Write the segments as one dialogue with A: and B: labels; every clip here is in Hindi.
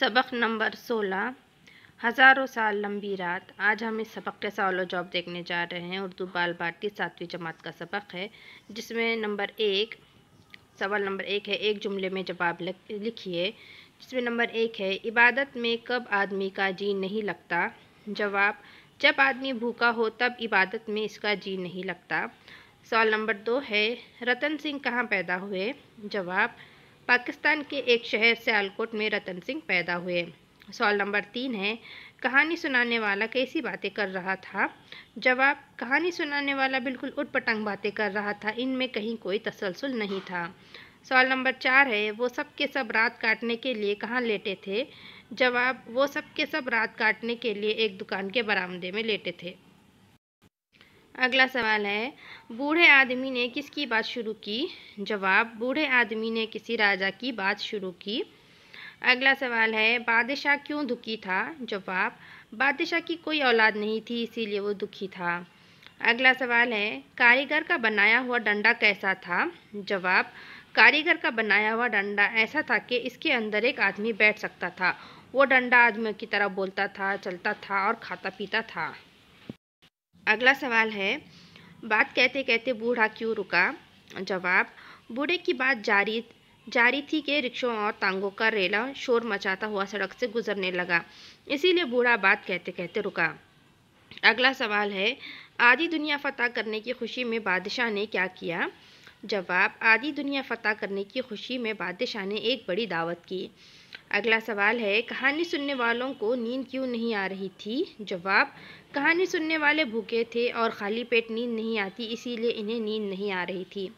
A: सबक नंबर सोलह हज़ारों साल लंबी रात आज हम इस सबक के सवाल जवाब देखने जा रहे हैं उर्दू बाल भारती सातवीं जमात का सबक है जिसमें नंबर एक सवाल नंबर एक है एक जुमले में जवाब लिखिए जिसमें नंबर एक है इबादत में कब आदमी का जी नहीं लगता जवाब जब आदमी भूखा हो तब इबादत में इसका जी नहीं लगता सवाल नंबर दो है रतन सिंह कहाँ पैदा हुए जवाब पाकिस्तान के एक शहर सयालकोट में रतन सिंह पैदा हुए सवाल नंबर तीन है कहानी सुनाने वाला कैसी बातें कर रहा था जवाब कहानी सुनाने वाला बिल्कुल उटपटंग बातें कर रहा था इनमें कहीं कोई तसलसल नहीं था सवाल नंबर चार है वो सब के सब रात काटने के लिए कहाँ लेटे थे जवाब वो सब के सब रात काटने के लिए एक दुकान के बरामदे में लेटे थे अगला सवाल है बूढ़े आदमी ने किसकी बात शुरू की जवाब बूढ़े आदमी ने किसी राजा की बात शुरू की अगला सवाल है बादशाह क्यों दुखी था जवाब बादशाह की कोई औलाद नहीं थी इसीलिए वो दुखी था अगला सवाल है कारीगर का बनाया हुआ डंडा कैसा था जवाब कारीगर का बनाया हुआ डंडा ऐसा था कि इसके अंदर एक आदमी बैठ सकता था वो डंडा आदमी की तरह बोलता था चलता था और खाता पीता था अगला सवाल है बात कहते कहते बूढ़ा क्यों रुका जवाब बूढ़े की बात जारी जारी थी कि रिक्शों और तांगों का रेला शोर मचाता हुआ सड़क से गुजरने लगा इसीलिए बूढ़ा बात कहते कहते रुका अगला सवाल है आधी दुनिया फतह करने की खुशी में बादशाह ने क्या किया जवाब आधी दुनिया फतह करने की खुशी में बादशाह ने एक बड़ी दावत की अगला सवाल है कहानी सुनने वालों को नींद क्यों नहीं आ रही थी जवाब कहानी सुनने वाले भूखे थे और खाली पेट नींद नहीं आती इसीलिए इन्हें नींद नहीं आ रही थी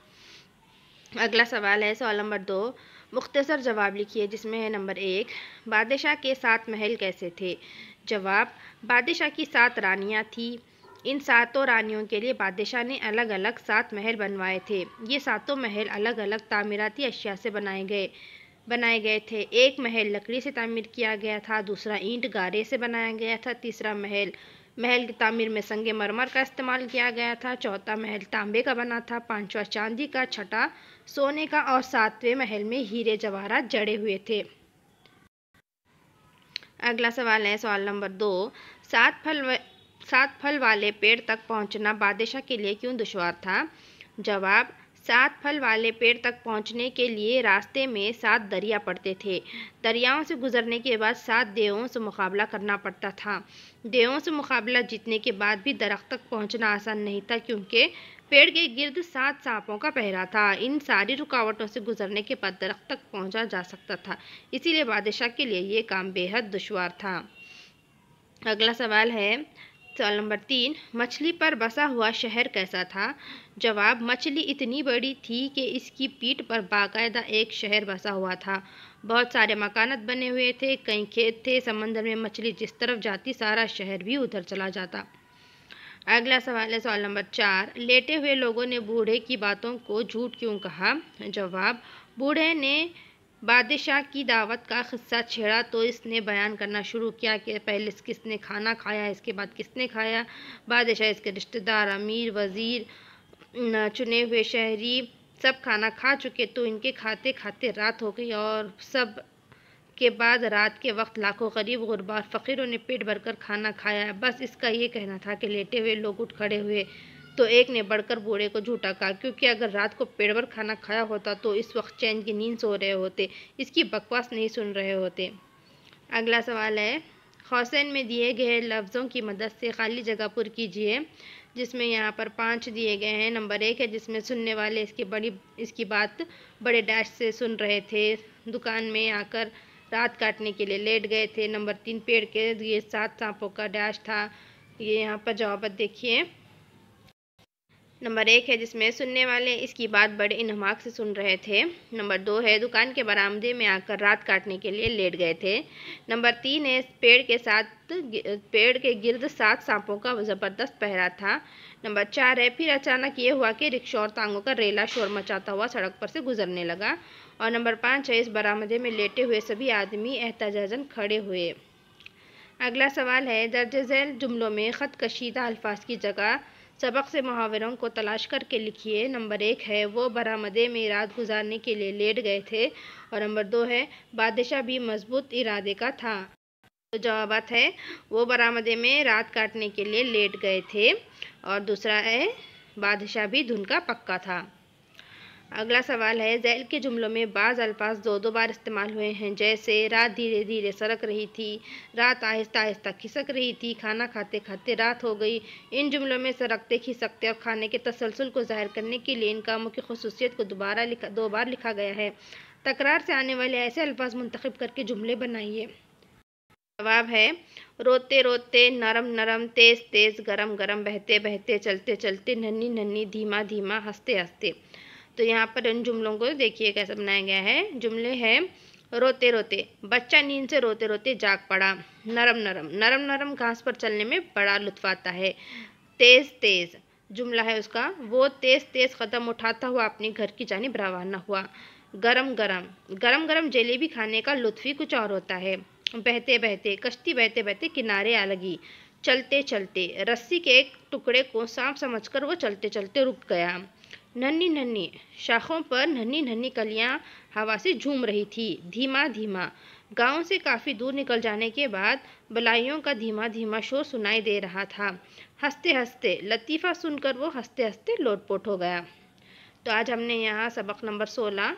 A: अगला सवाल है सवाल नंबर दो मुख्तसर जवाब लिखिए जिसमें है नंबर एक बादशाह के सात महल कैसे थे जवाब बादशाह की सात रानियाँ थी इन सातों रानियों के लिए बादशाह ने अलग अलग सात महल बनवाए थे ये सातों महल अलग अलग तामीराती अशिया से बनाए गए बनाए गए थे एक महल लकड़ी से तामीर किया गया था दूसरा ईंट गारे से बनाया गया था तीसरा महल महल की तामीर में संगे मरमर का इस्तेमाल किया गया था चौथा महल तांबे का बना था पांचवा चांदी का छठा सोने का और सातवें महल में हीरे जवाहरात जड़े हुए थे अगला सवाल है सवाल नंबर दो सात फल सात फल वाले पेड़ तक पहुंचना बादशाह के लिए क्यों दुश्वार था जवाब सात फल वाले पेड़ तक पहुंचने के लिए रास्ते में सात दरिया पड़ते थे दरियाओं से गुजरने के बाद सात देवों से मुकाबला करना पड़ता था देवों से मुकाबला जीतने के बाद भी दरख्त तक पहुंचना आसान नहीं था क्योंकि पेड़ के गिर्द सात सांपों का पहरा था इन सारी रुकावटों से गुजरने के बाद दरख्त तक पहुँचा जा सकता था इसीलिए बादशाह के लिए ये काम बेहद दुशवार था अगला सवाल है सवाल नंबर तीन मछली पर बसा हुआ शहर कैसा था जवाब मछली इतनी बड़ी थी कि इसकी पीठ पर बाकायदा एक शहर बसा हुआ था बहुत सारे मकानत बने हुए थे कई खेत थे समंदर में मछली जिस तरफ जाती सारा शहर भी उधर चला जाता अगला सवाल है सवाल नंबर चार लेटे हुए लोगों ने बूढ़े की बातों को झूठ क्यों कहा जवाब बूढ़े ने बादशाह की दावत का खिस्सा छेड़ा तो इसने बयान करना शुरू किया कि पहले किसने खाना खाया इसके बाद किसने खाया बादशाह इसके रिश्तेदार अमीर वज़ीर चुने हुए शहरी सब खाना खा चुके तो इनके खाते खाते रात हो गई और सब के बाद रात के वक्त लाखों गरीब गुरबा फ़कीरों ने पेट भरकर खाना खाया बस इसका ये कहना था कि लेटे हुए लोग उठ खड़े हुए तो एक ने बढ़कर बूढ़े को झूठा कहा क्योंकि अगर रात को पेड़ भर खाना खाया होता तो इस वक्त चैन की नींद सो रहे होते इसकी बकवास नहीं सुन रहे होते अगला सवाल है हौसैन में दिए गए लफ्ज़ों की मदद से खाली जगह पुर कीजिए जिसमें यहाँ पर पांच दिए गए हैं नंबर एक है जिसमें सुनने वाले इसकी बड़ी इसकी बात बड़े डैश से सुन रहे थे दुकान में आकर रात काटने के लिए लेट गए थे नंबर तीन पेड़ के ये सात सांपों का डैश था ये यहाँ पर जवाब देखिए नंबर एक है जिसमें सुनने वाले इसकी बात बड़े इनहमाक से सुन रहे थे नंबर दो है दुकान के बरामदे में आकर रात काटने के लिए लेट गए थे नंबर तीन है पेड़ के साथ पेड़ के गिर्द सात सांपों का ज़बरदस्त पहरा था नंबर चार है फिर अचानक ये हुआ कि रिक्शा और तांगों का रेला शोर मचाता हुआ सड़क पर से गुजरने लगा और नंबर पाँच है इस बरामदे में लेटे हुए सभी आदमी एहतजाजन खड़े हुए अगला सवाल है दर्ज झैल जुमलों में ख़त कशीदा अल्फाज की जगह सबक से मुहावरों को तलाश करके लिखिए नंबर एक है वो बरामदे में रात गुजारने के लिए लेट गए थे और नंबर दो है बादशाह भी मजबूत इरादे का था तो जवाब है वो बरामदे में रात काटने के लिए लेट गए थे और दूसरा है बादशाह भी धुन का पक्का था अगला सवाल है जैल के जुमलों में बाज़ अल्फाज दो दो बार इस्तेमाल हुए हैं जैसे रात धीरे धीरे सरक रही थी रात आहिस्ता आहिस्ता खिसक रही थी खाना खाते खाते रात हो गई इन जुमलों में सरकते खिसकते और खाने के तसलसल को जाहिर करने के लिए इन कामों की खसूसियत को दोबारा लिखा दो बार लिखा गया है तकरार से आने वाले ऐसे अल्फाज मुंतखब करके जुमले बनाइए जवाब है रोते रोते नरम नरम तेज़ तेज़ गरम गरम बहते बहते चलते चलते नन्ही नन्ही धीमा धीमा हंसते हंसते तो यहाँ पर इन जुमलों को देखिए कैसे बनाया गया है जुमले हैं रोते रोते बच्चा नींद से रोते रोते जाग पड़ा नरम नरम नरम नरम घास पर चलने में बड़ा लुत्फ आता है तेज़ तेज़ जुमला है उसका वो तेज़ तेज़ कदम उठाता हुआ अपने घर की जानब रवाना हुआ गरम गरम गरम गरम जलेबी खाने का लुत्फ ही कुछ और होता है बहते बहते कश्ती बहते बहते किनारे आ लगी चलते चलते रस्सी के एक टुकड़े को सांप समझकर वो चलते चलते रुक गया नन्ही नन्ही शाखों पर नन्ही नन्ही कलियां हवा से झूम रही थी धीमा धीमा गांव से काफ़ी दूर निकल जाने के बाद बलाइयों का धीमा धीमा शोर सुनाई दे रहा था हंसते हंसते लतीफ़ा सुनकर वो हंसते हंसते लोटपोट हो गया तो आज हमने यहाँ सबक नंबर सोलह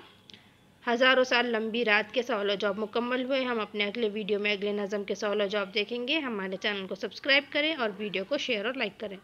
A: हज़ारों साल लंबी रात के सवाल जॉब मुकम्मल हुए हम अपने अगले वीडियो में अगले नज़म के सवाल जॉब देखेंगे हमारे चैनल को सब्सक्राइब करें और वीडियो को शेयर और लाइक करें